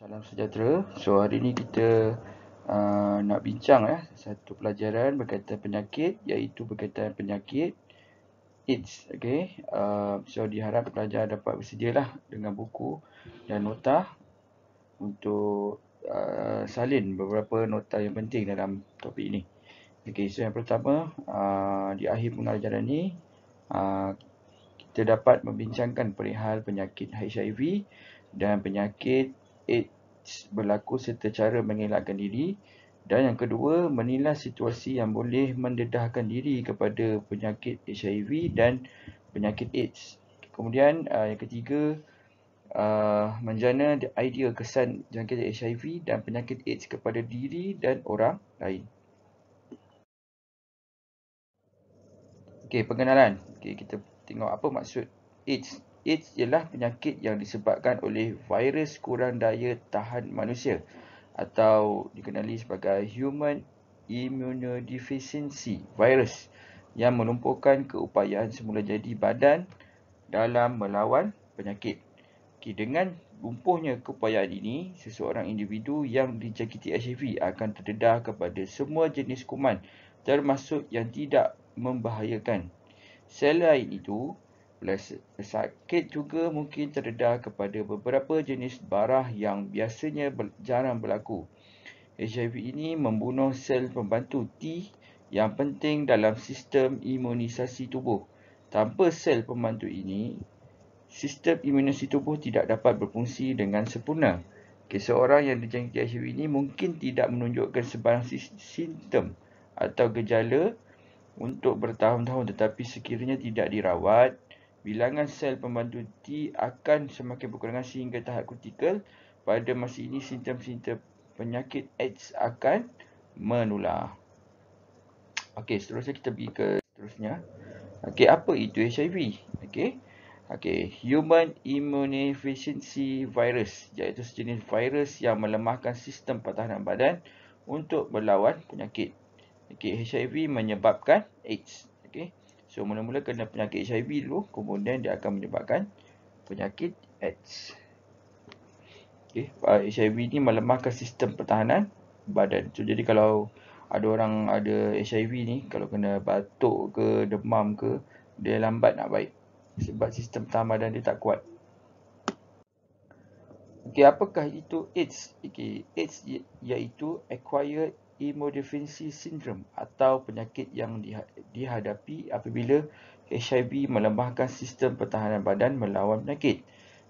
Salam sejahtera. So hari ini kita uh, nak bincang ya eh, satu pelajaran berkaitan penyakit iaitu berkaitan penyakit AIDS. Okay. Uh, so diharap pelajar dapat bersedialah dengan buku dan nota untuk uh, salin beberapa nota yang penting dalam topik ini. Okay. So yang pertama uh, di akhir pengajaran ini uh, kita dapat membincangkan perihal penyakit HIV dan penyakit AIDS berlaku serta cara mengelakkan diri dan yang kedua menilai situasi yang boleh mendedahkan diri kepada penyakit HIV dan penyakit AIDS. Kemudian uh, yang ketiga uh, menjana the idea kesan jangkitan HIV dan penyakit AIDS kepada diri dan orang lain. Okey, pengenalan. Okey, kita tengok apa maksud AIDS AIDS ialah penyakit yang disebabkan oleh virus kurang daya tahan manusia atau dikenali sebagai human immunodeficiency virus yang melumpuhkan keupayaan semula jadi badan dalam melawan penyakit. Okay, dengan lumpuhnya keupayaan ini, seseorang individu yang dijangkiti HIV akan terdedah kepada semua jenis kuman termasuk yang tidak membahayakan. Selain itu, Plus, sakit juga mungkin terdedah kepada beberapa jenis barah yang biasanya jarang berlaku. HIV ini membunuh sel pembantu T yang penting dalam sistem imunisasi tubuh. Tanpa sel pembantu ini, sistem imunisasi tubuh tidak dapat berfungsi dengan sempurna. Seorang yang dijangkiti HIV ini mungkin tidak menunjukkan sebarang simptom atau gejala untuk bertahun-tahun tetapi sekiranya tidak dirawat, bilangan sel pembantu T akan semakin berkurangan sehingga tahap kritikal. Pada masa ini, sintem sintem penyakit AIDS akan menular. Okey, seterusnya kita pergi ke seterusnya. Okey, apa itu HIV? Okey. Okey, Human Immunodeficiency Virus iaitu sejenis virus yang melemahkan sistem pertahanan badan untuk berlawan penyakit. Okey, HIV menyebabkan AIDS. Okey. So, mula-mula kena penyakit HIV dulu, kemudian dia akan menyebabkan penyakit AIDS. Okay. Uh, HIV ni melemahkan sistem pertahanan badan. So, jadi kalau ada orang ada HIV ni, kalau kena batuk ke, demam ke, dia lambat nak baik. Sebab sistem pertahanan badan dia tak kuat. Okay, apakah itu AIDS? Okey, AIDS iaitu acquired imunodeficiency syndrome atau penyakit yang dihadapi apabila HIV melemahkan sistem pertahanan badan melawan penyakit.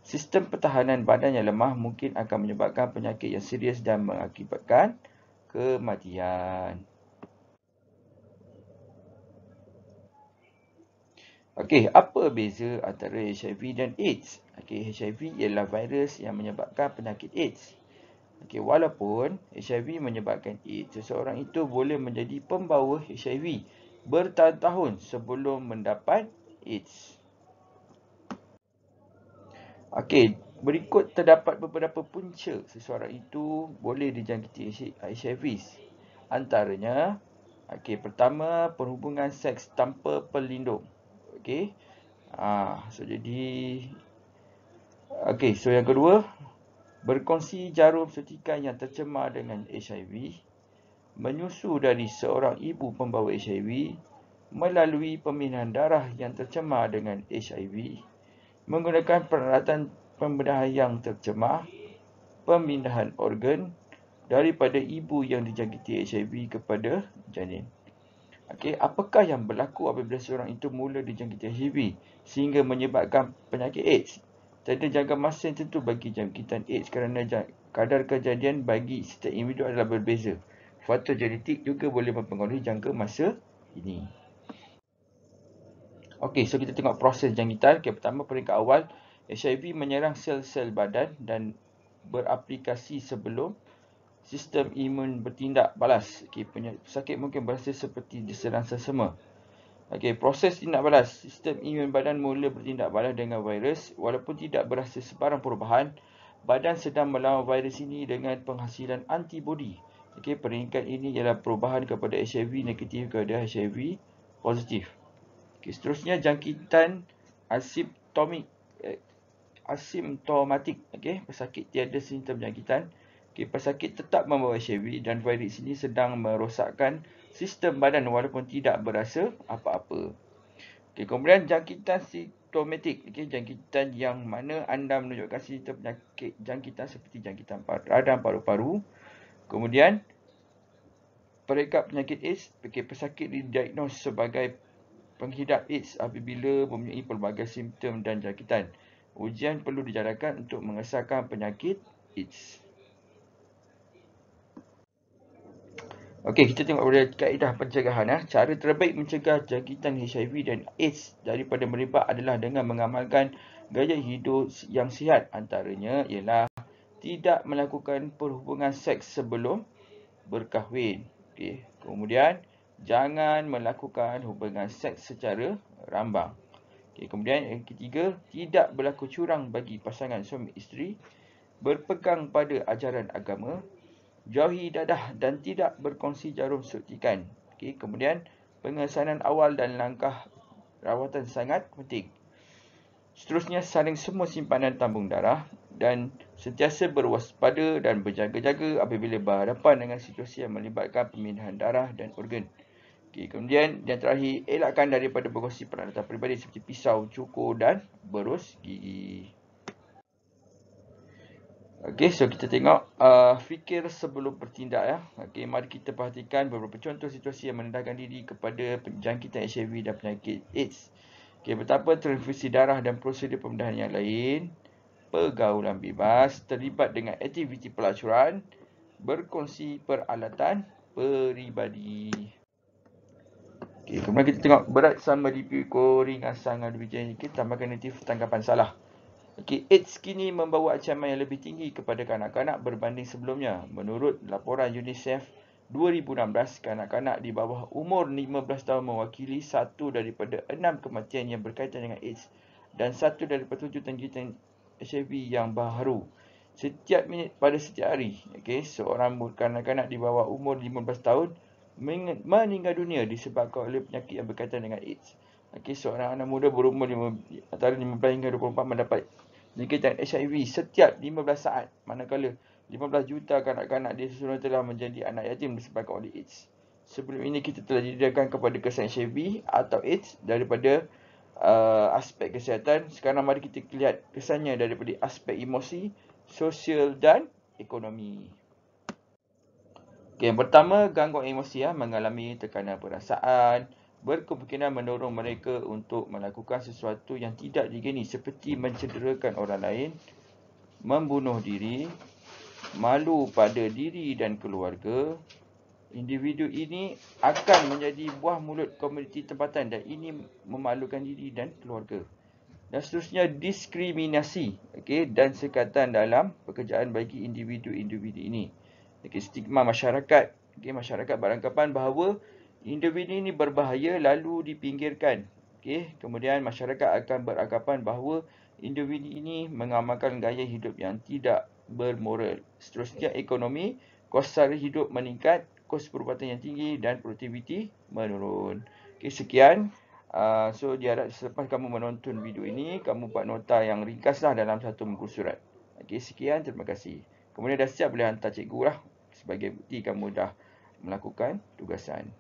Sistem pertahanan badan yang lemah mungkin akan menyebabkan penyakit yang serius dan mengakibatkan kematian. Okey, apa beza antara HIV dan AIDS? Okey, HIV ialah virus yang menyebabkan penyakit AIDS. Okey, walaupun HIV menyebabkan AIDS, seseorang itu boleh menjadi pembawa HIV bertahun-tahun sebelum mendapat AIDS. Okey, berikut terdapat beberapa punca seseorang itu boleh dijangkiti HIV. Antaranya, okey, pertama perhubungan seks tanpa pelindung. Okey. Ah, so jadi Okey, so yang kedua, berkongsi jarum suntikan yang tercemar dengan HIV, menyusu dari seorang ibu pembawa HIV melalui pemindahan darah yang tercemar dengan HIV, menggunakan peralatan pembedahan yang tercemar, pemindahan organ daripada ibu yang dijangkiti HIV kepada janin. Okey, apakah yang berlaku apabila seorang itu mula dijangkiti HIV sehingga menyebabkan penyakit AIDS? Tiada jangka masa yang tentu bagi jangkitan AIDS kerana kadar kejadian bagi setiap individu adalah berbeza. Faktor genetik juga boleh mempengaruhi jangka masa ini. Okey, so kita tengok proses jangkitan. Okay, pertama, peringkat awal, HIV menyerang sel-sel badan dan beraplikasi sebelum sistem imun bertindak balas. Okey, penyakit sakit mungkin berasa seperti diserang sesama. Okey, proses tindak balas. Sistem imun badan mula bertindak balas dengan virus. Walaupun tidak berhasil sebarang perubahan, badan sedang melawan virus ini dengan penghasilan antibodi. Okey, peringkat ini ialah perubahan kepada HIV negatif kepada HIV positif. Okey, seterusnya jangkitan asimptomik. Eh, asimptomatik. Okey, pesakit tiada simptom jangkitan. Okey, pesakit tetap membawa HIV dan virus ini sedang merosakkan sistem badan walaupun tidak berasa apa-apa. Okey, kemudian jangkitan simptomatik. Okey, jangkitan yang mana anda menunjukkan sistem penyakit jangkitan seperti jangkitan radam paru-paru. Kemudian perekat penyakit AIDS, okey pesakit didiagnos sebagai penghidap AIDS apabila mempunyai pelbagai simptom dan jangkitan. Ujian perlu dijalankan untuk mengesahkan penyakit AIDS. Okey, kita tengok pada kaedah pencegahan. Ya. Cara terbaik mencegah jangkitan HIV dan AIDS daripada meribak adalah dengan mengamalkan gaya hidup yang sihat. Antaranya ialah tidak melakukan perhubungan seks sebelum berkahwin. Okey, kemudian jangan melakukan hubungan seks secara rambang. Okey, kemudian yang ketiga, tidak berlaku curang bagi pasangan suami isteri. Berpegang pada ajaran agama jauhi dadah dan tidak berkongsi jarum suntikan. Okey, kemudian pengesanan awal dan langkah rawatan sangat penting. Seterusnya saling semua simpanan tambung darah dan sentiasa berwaspada dan berjaga-jaga apabila berhadapan dengan situasi yang melibatkan pemindahan darah dan organ. Okey, kemudian yang terakhir elakkan daripada berkongsi peralatan peribadi seperti pisau, cukur dan berus gigi. Okey, so kita tengok uh, fikir sebelum bertindak ya. Okey, mari kita perhatikan beberapa contoh situasi yang menendahkan diri kepada penjangkitan HIV dan penyakit AIDS. Okey, betapa transfusi darah dan prosedur pembedahan yang lain, pergaulan bebas, terlibat dengan aktiviti pelacuran, berkongsi peralatan peribadi. Okey, kemudian kita tengok berat sama DPU ko ringan sangat lebih jenis. Kita tambahkan negatif tanggapan salah. Okey, AIDS kini membawa ancaman yang lebih tinggi kepada kanak-kanak berbanding sebelumnya. Menurut laporan UNICEF 2016, kanak-kanak di bawah umur 15 tahun mewakili satu daripada enam kematian yang berkaitan dengan AIDS dan satu daripada tujuh tanggitan HIV yang baharu. Setiap minit pada setiap hari, okay, seorang kanak-kanak di bawah umur 15 tahun meninggal dunia disebabkan oleh penyakit yang berkaitan dengan AIDS. Okay, seorang anak muda berumur 5, antara 15 hingga 24 mendapat jangkitan HIV setiap 15 saat manakala 15 juta kanak-kanak di seluruh telah menjadi anak yatim disebabkan oleh AIDS. Sebelum ini kita telah didedahkan kepada kesan HIV atau AIDS daripada uh, aspek kesihatan. Sekarang mari kita lihat kesannya daripada aspek emosi, sosial dan ekonomi. Okay, yang pertama, gangguan emosi ya, mengalami tekanan perasaan, berkemungkinan mendorong mereka untuk melakukan sesuatu yang tidak digini seperti mencederakan orang lain, membunuh diri, malu pada diri dan keluarga. Individu ini akan menjadi buah mulut komuniti tempatan dan ini memalukan diri dan keluarga. Dan seterusnya diskriminasi okay, dan sekatan dalam pekerjaan bagi individu-individu ini. Okay, stigma masyarakat okay, masyarakat beranggapan bahawa Individu ini berbahaya lalu dipinggirkan. okay? kemudian masyarakat akan beranggapan bahawa individu ini mengamalkan gaya hidup yang tidak bermoral. Seterusnya ekonomi, kos sara hidup meningkat, kos perubatan yang tinggi dan produktiviti menurun. Okay sekian. Uh, so, diharap selepas kamu menonton video ini, kamu buat nota yang ringkaslah dalam satu muka surat. Okay sekian. Terima kasih. Kemudian dah siap boleh hantar cikgu lah sebagai bukti kamu dah melakukan tugasan.